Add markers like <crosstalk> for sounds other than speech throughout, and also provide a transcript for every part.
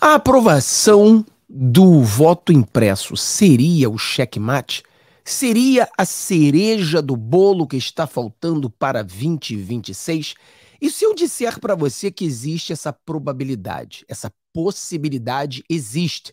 A aprovação do voto impresso seria o checkmate? Seria a cereja do bolo que está faltando para 2026? E se eu disser para você que existe essa probabilidade, essa possibilidade existe,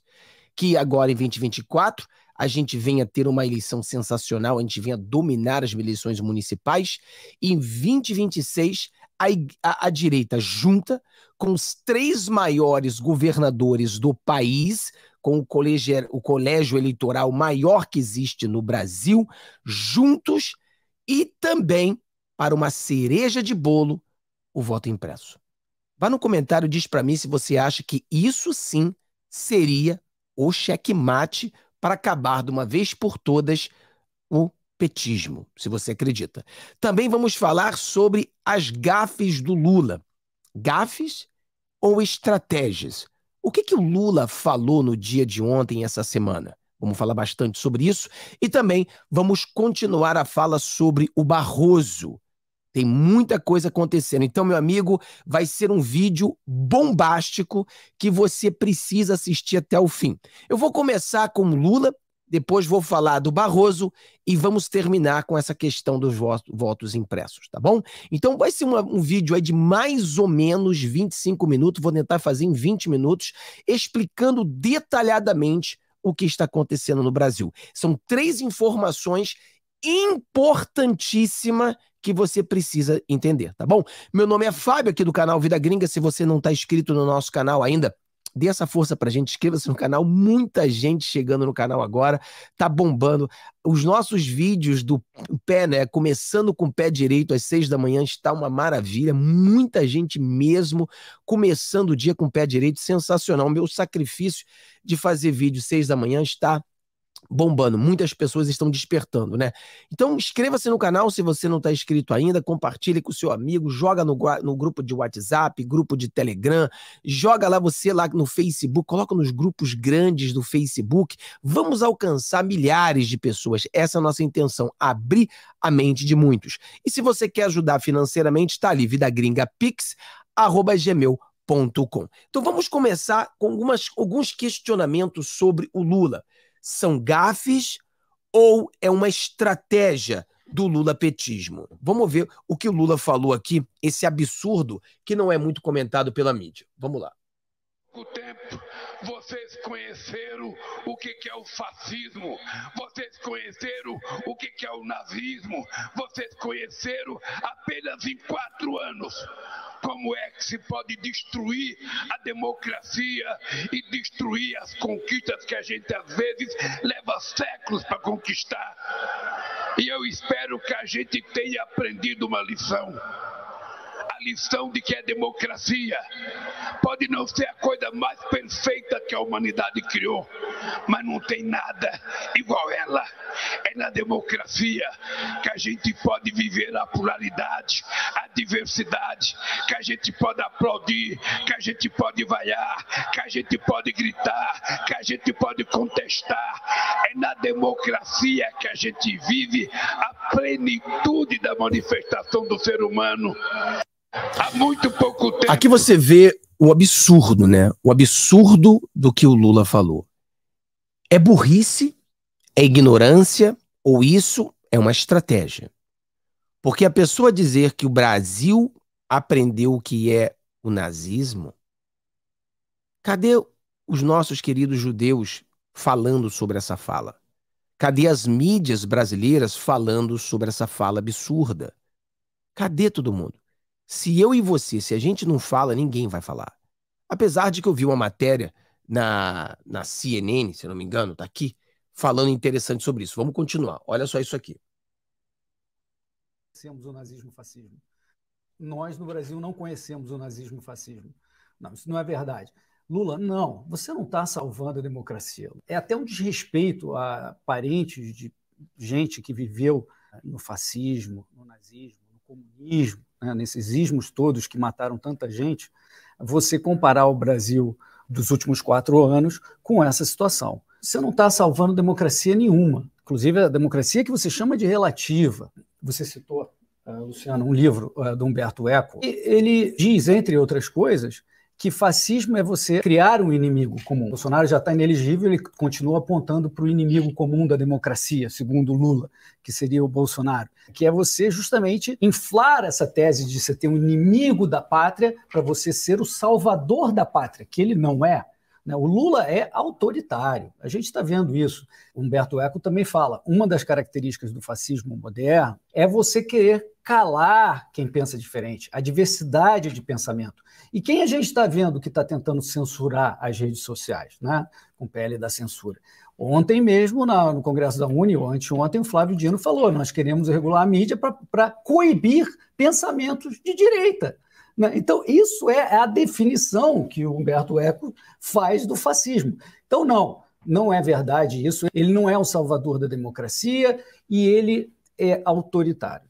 que agora em 2024 a gente venha ter uma eleição sensacional, a gente venha dominar as eleições municipais, e em 2026 a, a, a direita junta com os três maiores governadores do país, com o colégio, o colégio eleitoral maior que existe no Brasil, juntos e também, para uma cereja de bolo, o voto impresso. Vá no comentário e diz para mim se você acha que isso sim seria o checkmate para acabar de uma vez por todas o petismo, se você acredita. Também vamos falar sobre as gafes do Lula. Gafes ou estratégias? O que, que o Lula falou no dia de ontem, essa semana? Vamos falar bastante sobre isso e também vamos continuar a fala sobre o Barroso. Tem muita coisa acontecendo. Então, meu amigo, vai ser um vídeo bombástico que você precisa assistir até o fim. Eu vou começar com Lula depois vou falar do Barroso e vamos terminar com essa questão dos votos impressos, tá bom? Então vai ser uma, um vídeo aí de mais ou menos 25 minutos, vou tentar fazer em 20 minutos, explicando detalhadamente o que está acontecendo no Brasil. São três informações importantíssimas que você precisa entender, tá bom? Meu nome é Fábio aqui do canal Vida Gringa, se você não está inscrito no nosso canal ainda, dê essa força pra gente, inscreva-se no canal. Muita gente chegando no canal agora, tá bombando. Os nossos vídeos do pé, né? Começando com o pé direito às seis da manhã, está uma maravilha. Muita gente mesmo começando o dia com o pé direito, sensacional. O meu sacrifício de fazer vídeo às seis da manhã está bombando, muitas pessoas estão despertando, né? Então inscreva-se no canal se você não está inscrito ainda, compartilhe com o seu amigo, joga no, no, grupo de WhatsApp, grupo de Telegram, joga lá você lá no Facebook, coloca nos grupos grandes do Facebook, vamos alcançar milhares de pessoas, essa é a nossa intenção, abrir a mente de muitos. E se você quer ajudar financeiramente, está ali, da Gringa então vamos começar com algumas, alguns questionamentos sobre o Lula são gafes ou é uma estratégia do lula-petismo? Vamos ver o que o Lula falou aqui, esse absurdo que não é muito comentado pela mídia. Vamos lá. O tempo vocês conheceram o que, é o fascismo, vocês conheceram o que é o nazismo, vocês conheceram apenas em quatro anos. Como é que se pode destruir a democracia e destruir as conquistas que a gente às vezes leva séculos para conquistar? E eu espero que a gente tenha aprendido uma lição lição de que é democracia. Pode não ser a coisa mais perfeita que a humanidade criou, mas não tem nada igual ela. É na democracia que a gente pode viver a pluralidade, a diversidade, que a gente pode aplaudir, que a gente pode vaiar, que a gente pode gritar, que a gente pode contestar. É na democracia que a gente vive a plenitude da manifestação do ser humano. Há muito pouco tempo. Aqui você vê o absurdo, né? O absurdo do que o Lula falou. É burrice, é ignorância, ou isso é uma estratégia. Porque a pessoa dizer que o Brasil aprendeu o que é o nazismo, cadê os nossos queridos judeus falando sobre essa fala? Cadê as mídias brasileiras falando sobre essa fala absurda? Cadê todo mundo? Se eu e você, se a gente não fala, ninguém vai falar. Apesar de que eu vi uma matéria na, na CNN, se eu não me engano, está aqui, falando interessante sobre isso. Vamos continuar. Olha só isso aqui. Conhecemos o nazismo e o fascismo. Nós, no Brasil, não conhecemos o nazismo e o fascismo. Não, isso não é verdade. Lula, não, você não está salvando a democracia. É até um desrespeito a parentes de gente que viveu no fascismo, no nazismo comunismo, né, nesses ismos todos que mataram tanta gente, você comparar o Brasil dos últimos quatro anos com essa situação. Você não está salvando democracia nenhuma, inclusive a democracia que você chama de relativa. Você citou, uh, Luciano, um livro uh, do Humberto Eco. E ele diz, entre outras coisas, que fascismo é você criar um inimigo comum. Bolsonaro já está inelegível, ele continua apontando para o inimigo comum da democracia, segundo Lula, que seria o Bolsonaro, que é você justamente inflar essa tese de você ter um inimigo da pátria para você ser o salvador da pátria, que ele não é. Né? O Lula é autoritário. A gente está vendo isso. Humberto Eco também fala: uma das características do fascismo moderno é você querer calar quem pensa diferente, a diversidade de pensamento. E quem a gente está vendo que está tentando censurar as redes sociais, né? com pele da censura? Ontem mesmo, na, no Congresso da Uni, ou anteontem, o Flávio Dino falou: nós queremos regular a mídia para coibir pensamentos de direita. Né? Então, isso é a definição que o Humberto Eco faz do fascismo. Então, não, não é verdade isso. Ele não é o salvador da democracia e ele é autoritário.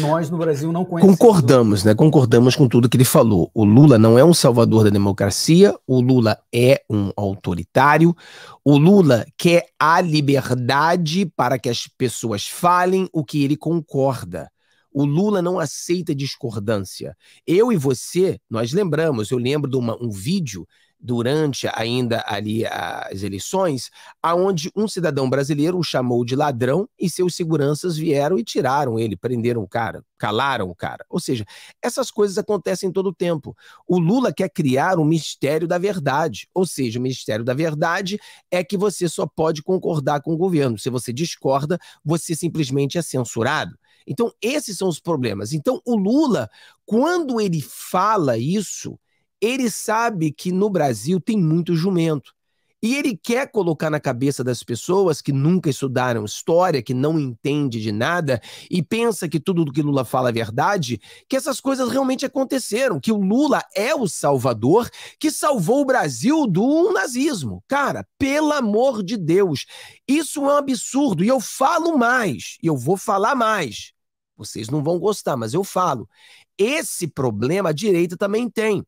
Nós no Brasil não conhecemos. Concordamos, né? Concordamos com tudo que ele falou. O Lula não é um salvador da democracia, o Lula é um autoritário. O Lula quer a liberdade para que as pessoas falem o que ele concorda. O Lula não aceita discordância. Eu e você, nós lembramos, eu lembro de uma, um vídeo durante ainda ali as eleições, aonde um cidadão brasileiro o chamou de ladrão e seus seguranças vieram e tiraram ele, prenderam o cara, calaram o cara. Ou seja, essas coisas acontecem todo o tempo. O Lula quer criar um ministério da verdade, ou seja, o ministério da verdade é que você só pode concordar com o governo. Se você discorda, você simplesmente é censurado. Então, esses são os problemas. Então, o Lula, quando ele fala isso, ele sabe que no Brasil tem muito jumento. E ele quer colocar na cabeça das pessoas que nunca estudaram história, que não entende de nada e pensa que tudo que Lula fala é verdade, que essas coisas realmente aconteceram, que o Lula é o salvador que salvou o Brasil do nazismo. Cara, pelo amor de Deus, isso é um absurdo e eu falo mais, e eu vou falar mais. Vocês não vão gostar, mas eu falo. Esse problema a direita também tem.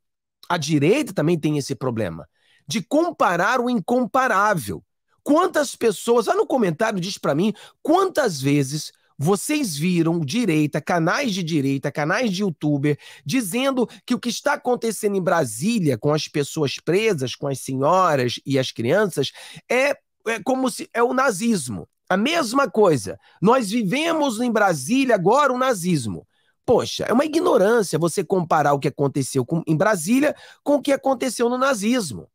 A direita também tem esse problema de comparar o incomparável. Quantas pessoas, lá no comentário diz para mim, quantas vezes vocês viram direita, canais de direita, canais de youtuber, dizendo que o que está acontecendo em Brasília com as pessoas presas, com as senhoras e as crianças, é, é como se é o nazismo. A mesma coisa. Nós vivemos em Brasília agora o nazismo. Poxa, é uma ignorância você comparar o que aconteceu com, em Brasília com o que aconteceu no nazismo.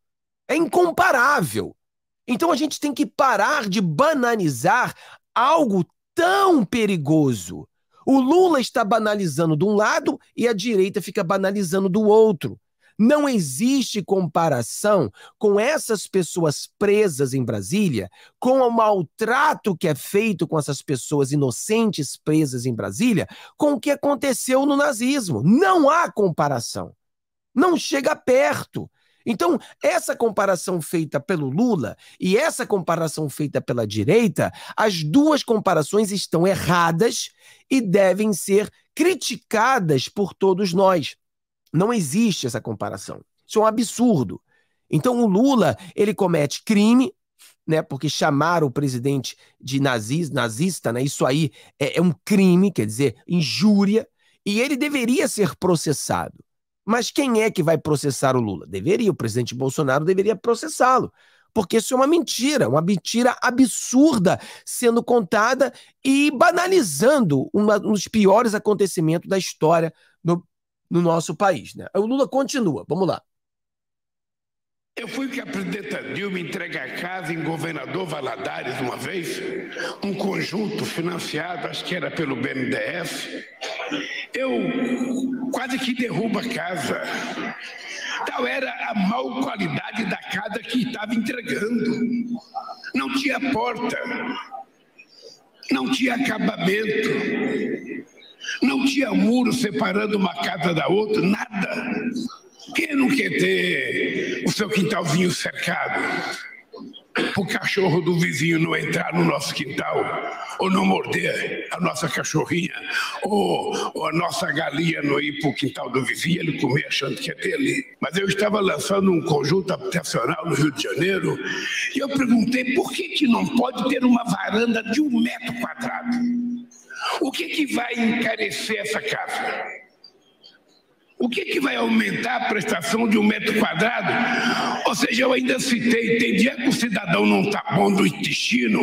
É incomparável. Então a gente tem que parar de banalizar algo tão perigoso. O Lula está banalizando de um lado e a direita fica banalizando do outro. Não existe comparação com essas pessoas presas em Brasília, com o maltrato que é feito com essas pessoas inocentes presas em Brasília, com o que aconteceu no nazismo. Não há comparação. Não chega perto. Então, essa comparação feita pelo Lula e essa comparação feita pela direita, as duas comparações estão erradas e devem ser criticadas por todos nós. Não existe essa comparação. Isso é um absurdo. Então o Lula, ele comete crime, né? Porque chamar o presidente de nazis nazista, né? Isso aí é, é um crime, quer dizer, injúria, e ele deveria ser processado. Mas quem é que vai processar o Lula? Deveria, o presidente Bolsonaro deveria processá-lo. Porque isso é uma mentira, uma mentira absurda sendo contada e banalizando uma, um dos piores acontecimentos da história do, no nosso país. Né? O Lula continua, vamos lá. Eu fui que a presidenta Dilma entrega a casa em governador Valadares uma vez, um conjunto financiado, acho que era pelo BNDES. Eu quase que derrubo a casa. Tal era a mal qualidade da casa que estava entregando. Não tinha porta, não tinha acabamento, não tinha muro separando uma casa da outra, nada. Quem não quer ter o seu quintalzinho cercado? para O cachorro do vizinho não entrar no nosso quintal, ou não morder a nossa cachorrinha, ou, ou a nossa galinha não ir para o quintal do vizinho, ele comer achando que é dele. Mas eu estava lançando um conjunto habitacional no Rio de Janeiro, e eu perguntei por que, que não pode ter uma varanda de um metro quadrado? O que, que vai encarecer essa casa? O que, que vai aumentar a prestação de um metro quadrado? Ou seja, eu ainda citei, tem dia que o cidadão não está bom do intestino,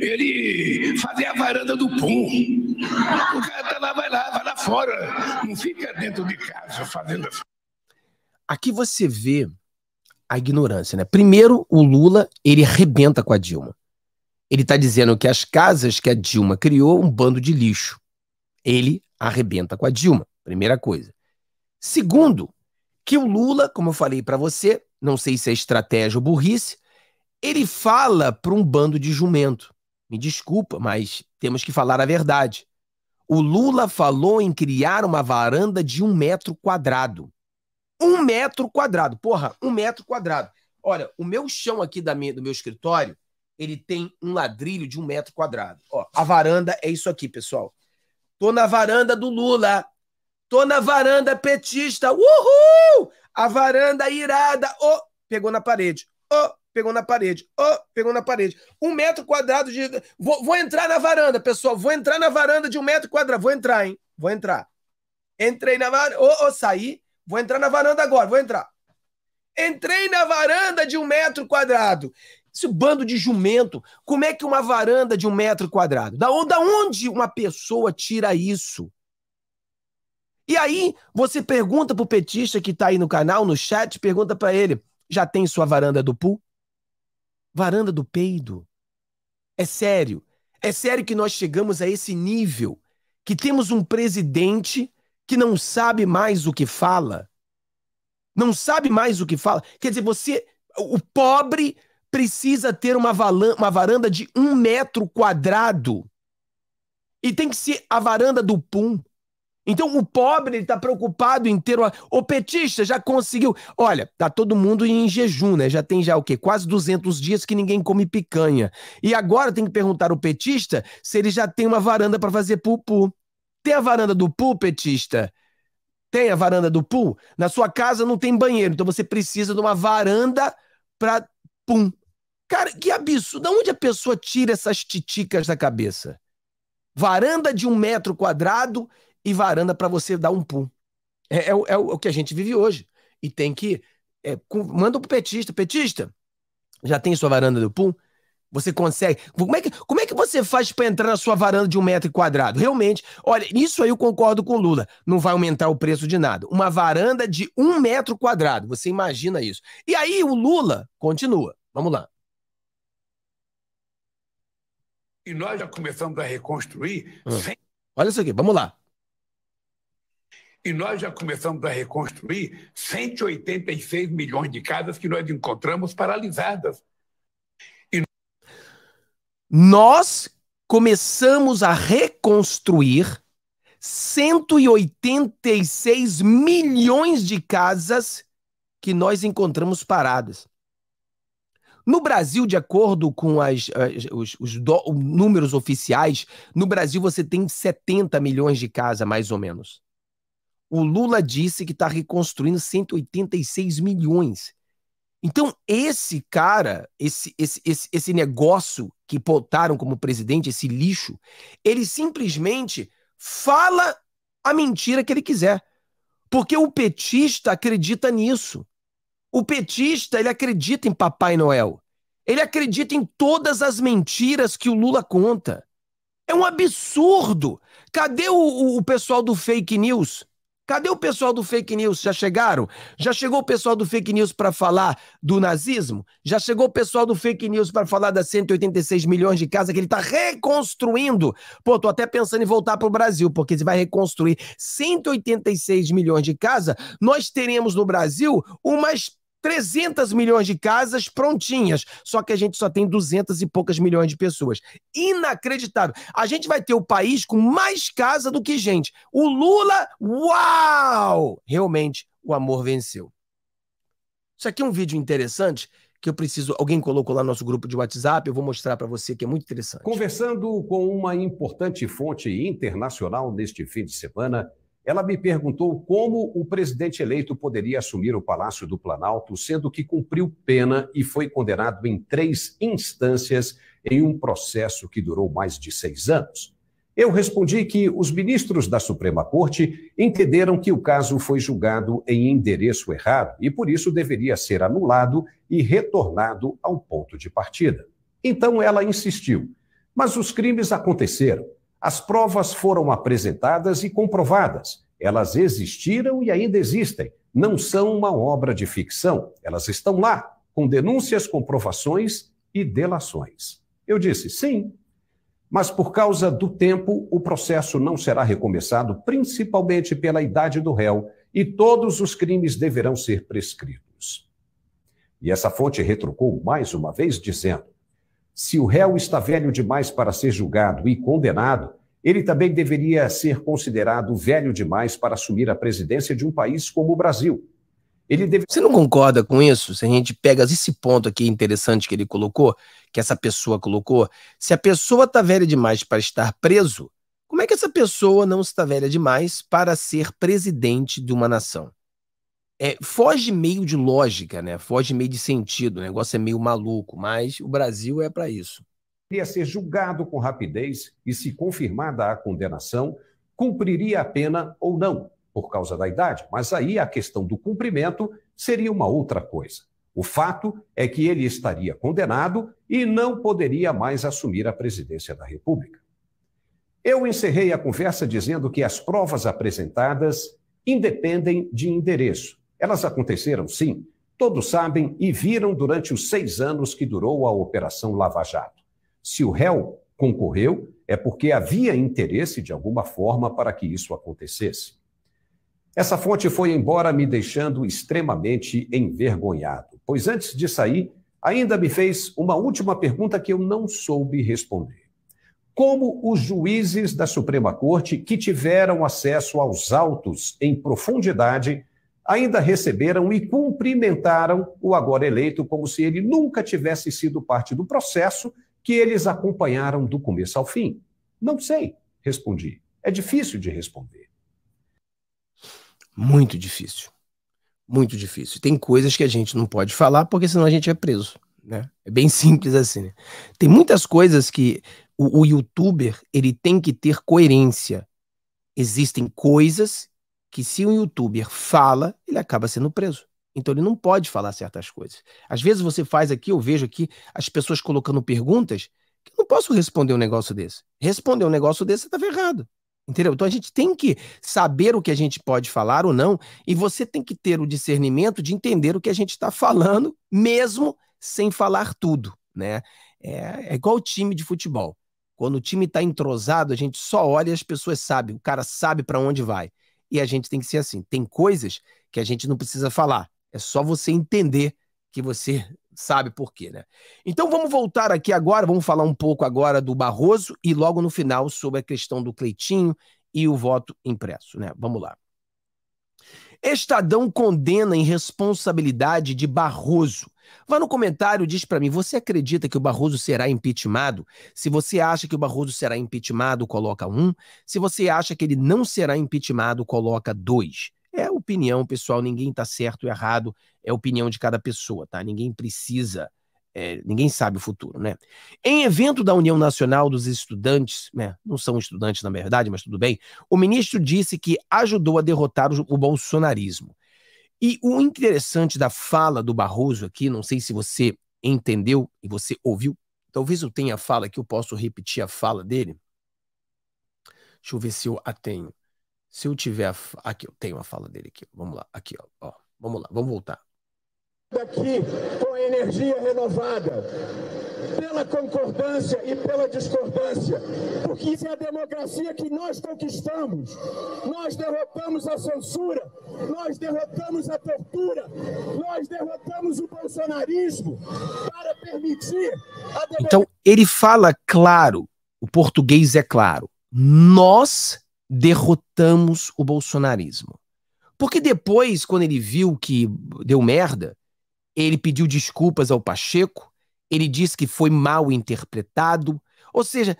ele fazer a varanda do pum. O cara tá lá, vai lá, vai lá fora. Não fica dentro de casa fazendo Aqui você vê a ignorância, né? Primeiro, o Lula, ele arrebenta com a Dilma. Ele está dizendo que as casas que a Dilma criou, um bando de lixo. Ele arrebenta com a Dilma, primeira coisa. Segundo, que o Lula, como eu falei para você, não sei se é estratégia ou burrice, ele fala para um bando de jumento. Me desculpa, mas temos que falar a verdade. O Lula falou em criar uma varanda de um metro quadrado. Um metro quadrado, porra, um metro quadrado. Olha, o meu chão aqui da minha, do meu escritório ele tem um ladrilho de um metro quadrado. Ó, a varanda é isso aqui, pessoal. Tô na varanda do Lula. Tô na varanda petista. Uhul! A varanda irada. Ô, oh, pegou na parede. Ô, oh, pegou na parede. Ô, oh, pegou na parede. Um metro quadrado de. Vou, vou entrar na varanda, pessoal. Vou entrar na varanda de um metro quadrado. Vou entrar, hein? Vou entrar. Entrei na varanda. Ô, ô, saí. Vou entrar na varanda agora. Vou entrar. Entrei na varanda de um metro quadrado. Esse bando de jumento. Como é que uma varanda de um metro quadrado? Da, da onde uma pessoa tira isso? E aí, você pergunta pro petista que tá aí no canal, no chat, pergunta para ele: já tem sua varanda do pu? Varanda do peido? É sério. É sério que nós chegamos a esse nível que temos um presidente que não sabe mais o que fala. Não sabe mais o que fala. Quer dizer, você, o pobre precisa ter uma, uma varanda de um metro quadrado. E tem que ser a varanda do PUM. Então o pobre está preocupado em ter. Uma... O petista já conseguiu. Olha, tá todo mundo em jejum, né? Já tem já o quê? Quase 200 dias que ninguém come picanha. E agora tem que perguntar ao petista se ele já tem uma varanda para fazer pupu. Tem a varanda do pum petista? Tem a varanda do pum Na sua casa não tem banheiro, então você precisa de uma varanda para pum. Cara, que absurdo. Da onde a pessoa tira essas titicas da cabeça? Varanda de um metro quadrado e varanda para você dar um pum. É, é, é, é, o que a gente vive hoje. E tem que. É, com, manda pro petista. Petista, já tem sua varanda do pum? Você consegue. Como é que, como é que você faz para entrar na sua varanda de um metro quadrado? Realmente, olha, isso aí eu concordo com o Lula. Não vai aumentar o preço de nada. Uma varanda de um metro quadrado. Você imagina isso. E aí o Lula continua. Vamos lá. e nós já começamos a reconstruir. Hum. Sem... Olha isso aqui, vamos lá. E nós já começamos a reconstruir 186 milhões de casas que nós encontramos paralisadas. E... Nós começamos a reconstruir 186 milhões de casas que nós encontramos paradas. No Brasil, de acordo com as, as os, os do, números oficiais, no Brasil você tem 70 milhões de casas, mais ou menos. O Lula disse que está reconstruindo 186 milhões. Então, esse cara, esse, esse, esse, esse negócio que botaram como presidente, esse lixo, ele simplesmente fala a mentira que ele quiser. Porque o petista acredita nisso. O petista, ele acredita em Papai Noel. Ele acredita em todas as mentiras que o Lula conta. É um absurdo. Cadê o, o, o pessoal do fake news? Cadê o pessoal do fake news? Já chegaram? Já chegou o pessoal do fake news para falar do nazismo? Já chegou o pessoal do fake news para falar das 186 milhões de casas que ele está reconstruindo? Pô, tô até pensando em voltar para o Brasil, porque se vai reconstruir 186 milhões de casas, nós teremos no Brasil umas 300 milhões de casas prontinhas, só que a gente só tem 200 e poucas milhões de pessoas. Inacreditável. A gente vai ter o país com mais casa do que gente. O Lula, uau! Realmente, o amor venceu. Isso aqui é um vídeo interessante que eu preciso. Alguém colocou lá no nosso grupo de WhatsApp, eu vou mostrar para você que é muito interessante. Conversando com uma importante fonte internacional neste fim de semana, ela me perguntou como o presidente eleito poderia assumir o Palácio do Planalto, sendo que cumpriu pena e foi condenado em três instâncias em um processo que durou mais de seis anos. Eu respondi que os ministros da Suprema Corte entenderam que o caso foi julgado em endereço errado e por isso deveria ser anulado e retornado ao ponto de partida. Então ela insistiu. Mas os crimes aconteceram. As provas foram apresentadas e comprovadas. Elas existiram e ainda existem. Não são uma obra de ficção. Elas estão lá, com denúncias, comprovações e delações. Eu disse sim, mas por causa do tempo, o processo não será recomeçado, principalmente pela idade do réu, e todos os crimes deverão ser prescritos. E essa fonte retrucou mais uma vez, dizendo: se o réu está velho demais para ser julgado e condenado, ele também deveria ser considerado velho demais para assumir a presidência de um país como o Brasil. Ele deve... Você não concorda com isso? Se a gente pega esse ponto aqui interessante que ele colocou, que essa pessoa colocou, se a pessoa está velha demais para estar preso, como é que essa pessoa não está velha demais para ser presidente de uma nação? é, foge meio de lógica, né? Foge meio de sentido, o negócio é meio maluco, mas o Brasil é para isso. Iria ser julgado com rapidez e, se confirmada a condenação, cumpriria a pena ou não, por causa da idade. Mas aí a questão do cumprimento seria uma outra coisa. O fato é que ele estaria condenado e não poderia mais assumir a presidência da República. Eu encerrei a conversa dizendo que as provas apresentadas independem de endereço elas aconteceram, sim, todos sabem e viram durante os seis anos que durou a Operação Lava Jato. Se o réu concorreu, é porque havia interesse de alguma forma para que isso acontecesse. Essa fonte foi embora me deixando extremamente envergonhado, pois antes de sair, ainda me fez uma última pergunta que eu não soube responder. Como os juízes da Suprema Corte, que tiveram acesso aos autos em profundidade, ainda receberam e cumprimentaram o agora eleito como se ele nunca tivesse sido parte do processo que eles acompanharam do começo ao fim. Não sei, respondi. É difícil de responder. Muito difícil. Muito difícil. Tem coisas que a gente não pode falar porque senão a gente é preso. Né? É bem <laughs> simples assim. Né? Tem muitas coisas que o, o youtuber ele tem que ter coerência. Existem coisas que se um youtuber fala, ele acaba sendo preso. Então ele não pode falar certas coisas. Às vezes você faz aqui, eu vejo aqui as pessoas colocando perguntas que eu não posso responder um negócio desse. Responder um negócio desse, você tá errado, Entendeu? Então a gente tem que saber o que a gente pode falar ou não, e você tem que ter o discernimento de entender o que a gente está falando, mesmo sem falar tudo. Né? É, é igual o time de futebol. Quando o time está entrosado, a gente só olha e as pessoas sabem. O cara sabe para onde vai. E a gente tem que ser assim. Tem coisas que a gente não precisa falar. É só você entender que você <laughs> sabe por quê, né? Então vamos voltar aqui agora, vamos falar um pouco agora do Barroso e logo no final sobre a questão do Cleitinho e o voto impresso, né? Vamos lá. Estadão condena a irresponsabilidade de Barroso. Vá no comentário e diz para mim, você acredita que o Barroso será impeachmentado? Se você acha que o Barroso será impeachmentado, coloca um. Se você acha que ele não será impeachmentado, coloca dois. É opinião, pessoal, ninguém está certo ou errado, é opinião de cada pessoa, tá? Ninguém precisa é, ninguém sabe o futuro, né? Em evento da União Nacional dos Estudantes, né, não são estudantes na verdade, mas tudo bem, o ministro disse que ajudou a derrotar o, o bolsonarismo. E o interessante da fala do Barroso aqui, não sei se você entendeu e você ouviu, talvez eu tenha a fala que eu posso repetir a fala dele. Deixa eu ver se eu a tenho. Se eu tiver a, aqui, eu tenho a fala dele aqui. Vamos lá, aqui, ó. ó. Vamos lá, vamos voltar aqui com a energia renovada, pela concordância e pela discordância, porque isso é a democracia que nós conquistamos. Nós derrotamos a censura, nós derrotamos a tortura, nós derrotamos o bolsonarismo para permitir a democracia. Então, ele fala claro, o português é claro. Nós derrotamos o bolsonarismo. Porque depois, quando ele viu que deu merda, ele pediu desculpas ao Pacheco, ele disse que foi mal interpretado, ou seja,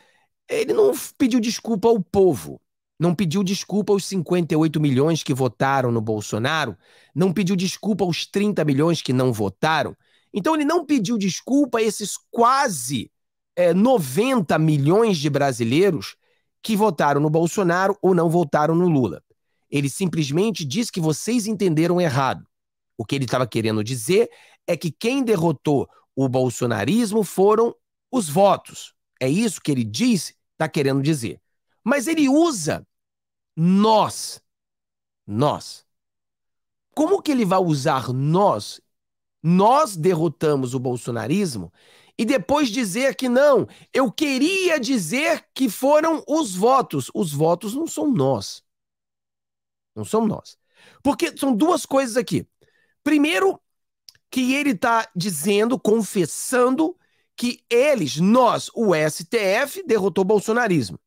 ele não pediu desculpa ao povo, não pediu desculpa aos 58 milhões que votaram no Bolsonaro, não pediu desculpa aos 30 milhões que não votaram. Então ele não pediu desculpa a esses quase é, 90 milhões de brasileiros que votaram no Bolsonaro ou não votaram no Lula. Ele simplesmente disse que vocês entenderam errado. O que ele estava querendo dizer é que quem derrotou o bolsonarismo foram os votos. É isso que ele diz, está querendo dizer. Mas ele usa nós. Nós. Como que ele vai usar nós? Nós derrotamos o bolsonarismo e depois dizer que não, eu queria dizer que foram os votos. Os votos não são nós. Não são nós. Porque são duas coisas aqui. Primeiro, que ele está dizendo, confessando, que eles, nós, o STF, derrotou o bolsonarismo.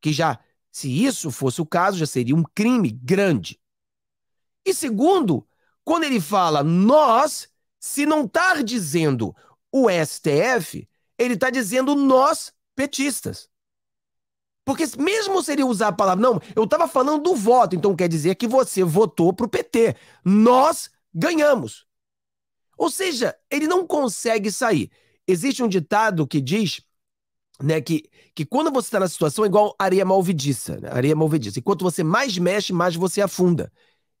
Que já, se isso fosse o caso, já seria um crime grande. E segundo, quando ele fala nós, se não estar tá dizendo o STF, ele está dizendo nós petistas. Porque mesmo se ele usar a palavra, não, eu estava falando do voto, então quer dizer que você votou para o PT. Nós ganhamos. Ou seja, ele não consegue sair. Existe um ditado que diz né, que, que quando você está na situação é igual areia malvidiça. né? areia malvidiça. Enquanto você mais mexe, mais você afunda.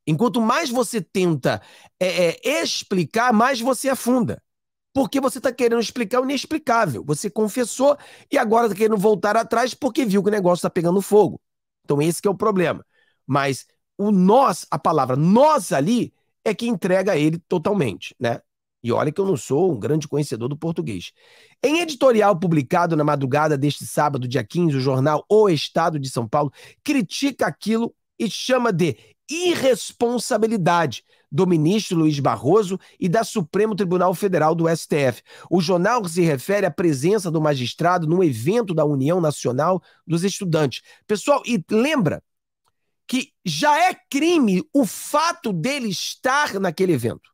Enquanto mais você tenta é, é, explicar, mais você afunda. Porque você está querendo explicar o inexplicável. Você confessou e agora está querendo voltar atrás porque viu que o negócio está pegando fogo. Então esse é o problema. Mas o nós, a palavra nós ali, é que entrega ele totalmente, né? E olha que eu não sou um grande conhecedor do português. Em editorial publicado na madrugada deste sábado, dia 15, o jornal O Estado de São Paulo critica aquilo e chama de irresponsabilidade do ministro Luiz Barroso e da Supremo Tribunal Federal do STF. O jornal se refere à presença do magistrado num evento da União Nacional dos Estudantes. Pessoal, e lembra que já é crime o fato dele estar naquele evento.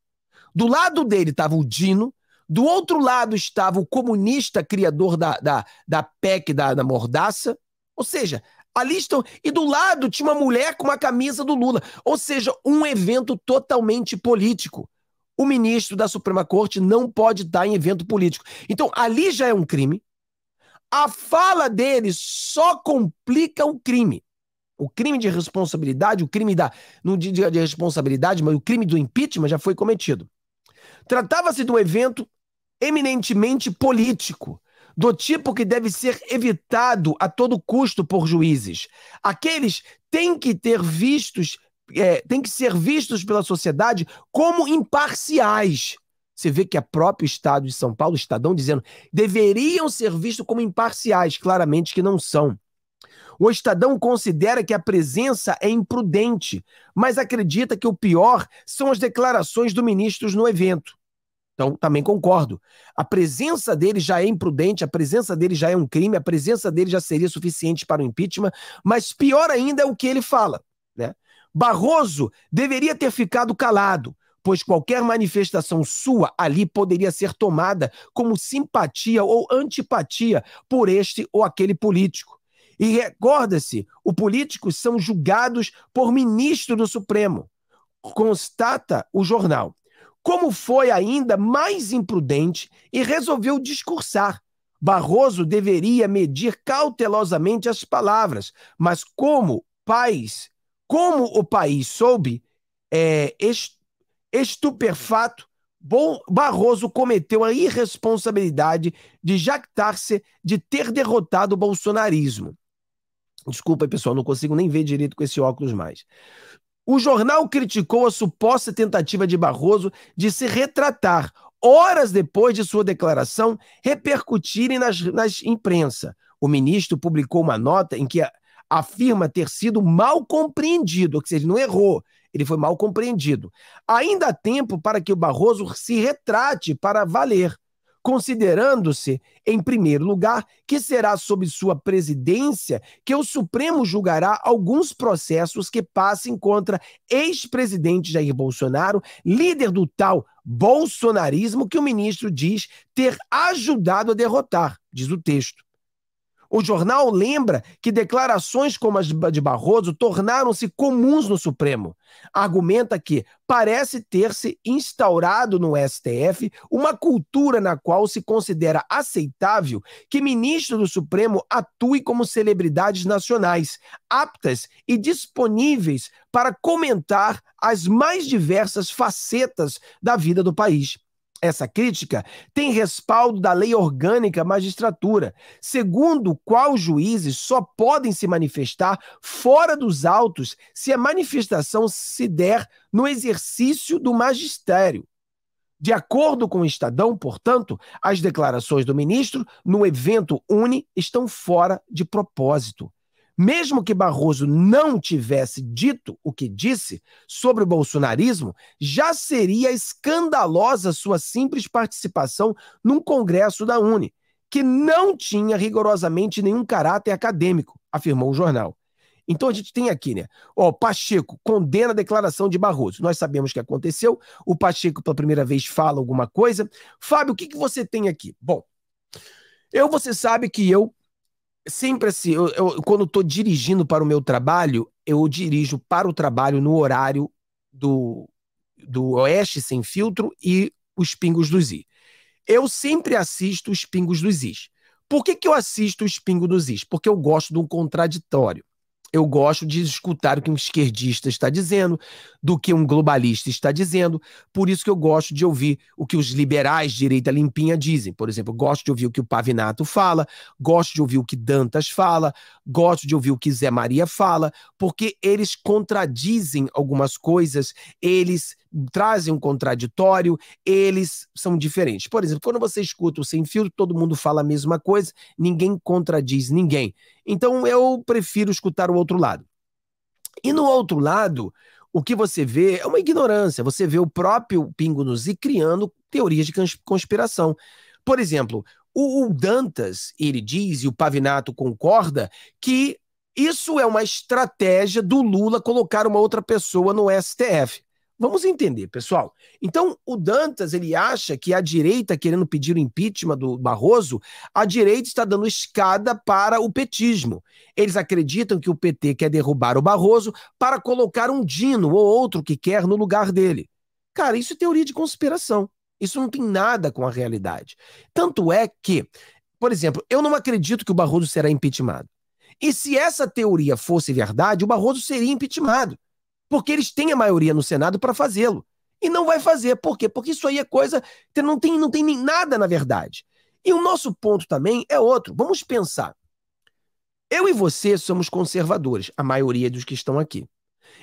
Do lado dele estava o Dino, do outro lado estava o comunista criador da, da, da PEC da, da Mordaça. Ou seja, ali estão. E do lado tinha uma mulher com uma camisa do Lula. Ou seja, um evento totalmente político. O ministro da Suprema Corte não pode estar em evento político. Então, ali já é um crime. A fala dele só complica o crime. O crime de responsabilidade, o crime da. Não de, de responsabilidade, mas o crime do impeachment já foi cometido. Tratava-se de um evento eminentemente político, do tipo que deve ser evitado a todo custo por juízes. Aqueles têm que ter vistos, é, têm que ser vistos pela sociedade como imparciais. Você vê que a é próprio Estado de São Paulo, Estadão, dizendo deveriam ser vistos como imparciais, claramente que não são. O Estadão considera que a presença é imprudente, mas acredita que o pior são as declarações do ministro no evento. Então, também concordo. A presença dele já é imprudente, a presença dele já é um crime, a presença dele já seria suficiente para o impeachment, mas pior ainda é o que ele fala. Né? Barroso deveria ter ficado calado, pois qualquer manifestação sua ali poderia ser tomada como simpatia ou antipatia por este ou aquele político. E recorda-se, os políticos são julgados por ministro do Supremo, constata o jornal. Como foi ainda mais imprudente e resolveu discursar. Barroso deveria medir cautelosamente as palavras, mas como país, como o país soube, é, estupefato, Barroso cometeu a irresponsabilidade de jactar-se de ter derrotado o bolsonarismo. Desculpa pessoal, não consigo nem ver direito com esse óculos mais. O jornal criticou a suposta tentativa de Barroso de se retratar horas depois de sua declaração repercutirem nas, nas imprensa. O ministro publicou uma nota em que afirma ter sido mal compreendido, ou seja, ele não errou, ele foi mal compreendido. Ainda há tempo para que o Barroso se retrate para valer considerando-se, em primeiro lugar, que será sob sua presidência que o Supremo julgará alguns processos que passem contra ex-presidente Jair Bolsonaro, líder do tal bolsonarismo que o ministro diz ter ajudado a derrotar, diz o texto. O jornal lembra que declarações como as de Barroso tornaram-se comuns no Supremo. Argumenta que parece ter-se instaurado no STF uma cultura na qual se considera aceitável que ministro do Supremo atue como celebridades nacionais, aptas e disponíveis para comentar as mais diversas facetas da vida do país. Essa crítica tem respaldo da Lei Orgânica Magistratura, segundo qual juízes só podem se manifestar fora dos autos se a manifestação se der no exercício do magistério. De acordo com o Estadão, portanto, as declarações do ministro no evento UNE estão fora de propósito. Mesmo que Barroso não tivesse dito o que disse sobre o bolsonarismo, já seria escandalosa sua simples participação num congresso da Uni, que não tinha rigorosamente nenhum caráter acadêmico, afirmou o jornal. Então a gente tem aqui, né? Ó, Pacheco condena a declaração de Barroso. Nós sabemos o que aconteceu. O Pacheco, pela primeira vez, fala alguma coisa. Fábio, o que, que você tem aqui? Bom, eu, você sabe que eu sempre assim, eu, eu quando estou dirigindo para o meu trabalho, eu dirijo para o trabalho no horário do, do Oeste Sem Filtro e os Pingos dos I. Eu sempre assisto os Pingos dos Is. Por que, que eu assisto os Pingos dos Is? Porque eu gosto de um contraditório. Eu gosto de escutar o que um esquerdista está dizendo, do que um globalista está dizendo. Por isso que eu gosto de ouvir o que os liberais direita limpinha dizem. Por exemplo, gosto de ouvir o que o Pavinato fala, gosto de ouvir o que Dantas fala, gosto de ouvir o que Zé Maria fala, porque eles contradizem algumas coisas, eles trazem um contraditório, eles são diferentes. Por exemplo, quando você escuta o Sem Filtro, todo mundo fala a mesma coisa, ninguém contradiz ninguém. Então eu prefiro escutar o outro lado. E no outro lado, o que você vê é uma ignorância. Você vê o próprio Pingo nos i criando teorias de conspiração. Por exemplo, o, o Dantas, ele diz, e o Pavinato concorda, que isso é uma estratégia do Lula colocar uma outra pessoa no STF. Vamos entender, pessoal. Então, o Dantas, ele acha que a direita querendo pedir o impeachment do Barroso, a direita está dando escada para o petismo. Eles acreditam que o PT quer derrubar o Barroso para colocar um Dino ou outro que quer no lugar dele. Cara, isso é teoria de conspiração. Isso não tem nada com a realidade. Tanto é que, por exemplo, eu não acredito que o Barroso será impeachmentado. E se essa teoria fosse verdade, o Barroso seria impeachmentado porque eles têm a maioria no Senado para fazê-lo. E não vai fazer. Por quê? Porque isso aí é coisa que não tem, não tem nem nada, na verdade. E o nosso ponto também é outro. Vamos pensar. Eu e você somos conservadores, a maioria dos que estão aqui.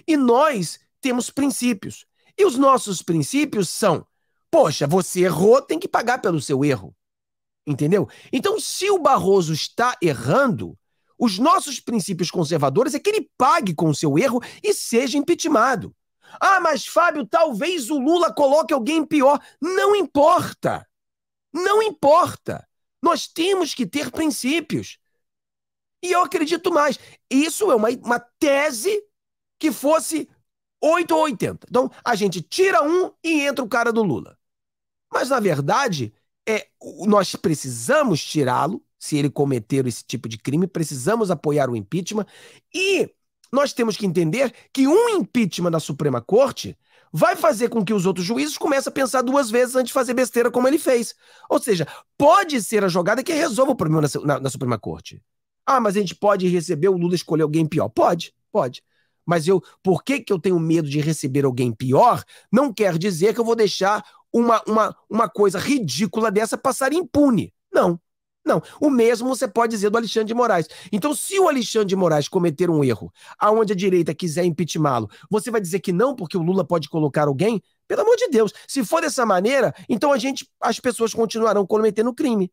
E nós temos princípios. E os nossos princípios são: poxa, você errou, tem que pagar pelo seu erro. Entendeu? Então, se o Barroso está errando, os nossos princípios conservadores é que ele pague com o seu erro e seja impeachmentado. Ah, mas Fábio, talvez o Lula coloque alguém pior. Não importa. Não importa. Nós temos que ter princípios. E eu acredito mais. Isso é uma, uma tese que fosse 8 ou 80. Então, a gente tira um e entra o cara do Lula. Mas, na verdade, é, nós precisamos tirá-lo se ele cometer esse tipo de crime, precisamos apoiar o impeachment e nós temos que entender que um impeachment da Suprema Corte vai fazer com que os outros juízes comecem a pensar duas vezes antes de fazer besteira como ele fez. Ou seja, pode ser a jogada que resolva o problema na, na, na Suprema Corte. Ah, mas a gente pode receber o Lula escolher alguém pior. Pode, pode. Mas eu, por que, que eu tenho medo de receber alguém pior? Não quer dizer que eu vou deixar uma, uma, uma coisa ridícula dessa passar impune. Não. Não, o mesmo você pode dizer do Alexandre de Moraes. Então, se o Alexandre de Moraes cometer um erro, aonde a direita quiser impeachmentá-lo, você vai dizer que não porque o Lula pode colocar alguém? Pelo amor de Deus, se for dessa maneira, então a gente, as pessoas continuarão cometendo crime.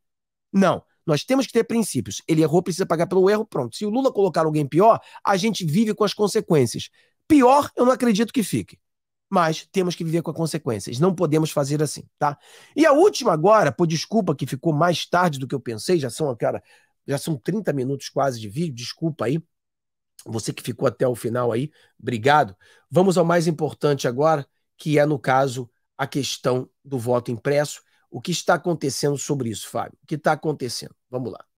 Não, nós temos que ter princípios. Ele errou, precisa pagar pelo erro, pronto. Se o Lula colocar alguém pior, a gente vive com as consequências. Pior, eu não acredito que fique mas temos que viver com as consequências. Não podemos fazer assim, tá? E a última agora, por desculpa que ficou mais tarde do que eu pensei, já são, cara, já são 30 minutos quase de vídeo, desculpa aí. Você que ficou até o final aí, obrigado. Vamos ao mais importante agora, que é, no caso, a questão do voto impresso. O que está acontecendo sobre isso, Fábio? O que está acontecendo? Vamos lá.